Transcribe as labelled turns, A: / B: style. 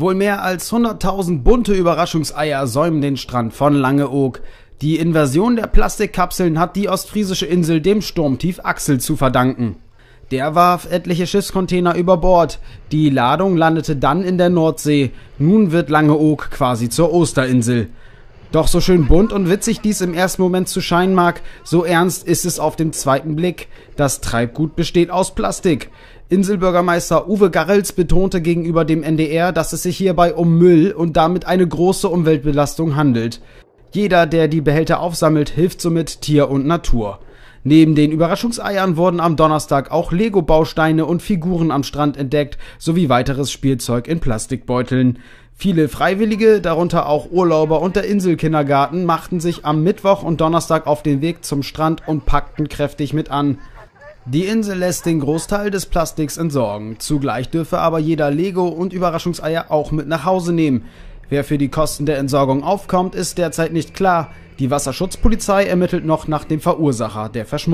A: Wohl mehr als 100.000 bunte Überraschungseier säumen den Strand von Langeoog. Die Inversion der Plastikkapseln hat die ostfriesische Insel dem Sturmtief Axel zu verdanken. Der warf etliche Schiffscontainer über Bord. Die Ladung landete dann in der Nordsee. Nun wird Langeoog quasi zur Osterinsel. Doch so schön bunt und witzig dies im ersten Moment zu scheinen mag, so ernst ist es auf dem zweiten Blick. Das Treibgut besteht aus Plastik. Inselbürgermeister Uwe Garrels betonte gegenüber dem NDR, dass es sich hierbei um Müll und damit eine große Umweltbelastung handelt. Jeder, der die Behälter aufsammelt, hilft somit Tier und Natur. Neben den Überraschungseiern wurden am Donnerstag auch Lego-Bausteine und Figuren am Strand entdeckt, sowie weiteres Spielzeug in Plastikbeuteln. Viele Freiwillige, darunter auch Urlauber und der Inselkindergarten, machten sich am Mittwoch und Donnerstag auf den Weg zum Strand und packten kräftig mit an. Die Insel lässt den Großteil des Plastiks entsorgen. Zugleich dürfe aber jeder Lego und Überraschungseier auch mit nach Hause nehmen. Wer für die Kosten der Entsorgung aufkommt, ist derzeit nicht klar. Die Wasserschutzpolizei ermittelt noch nach dem Verursacher der Verschmutzung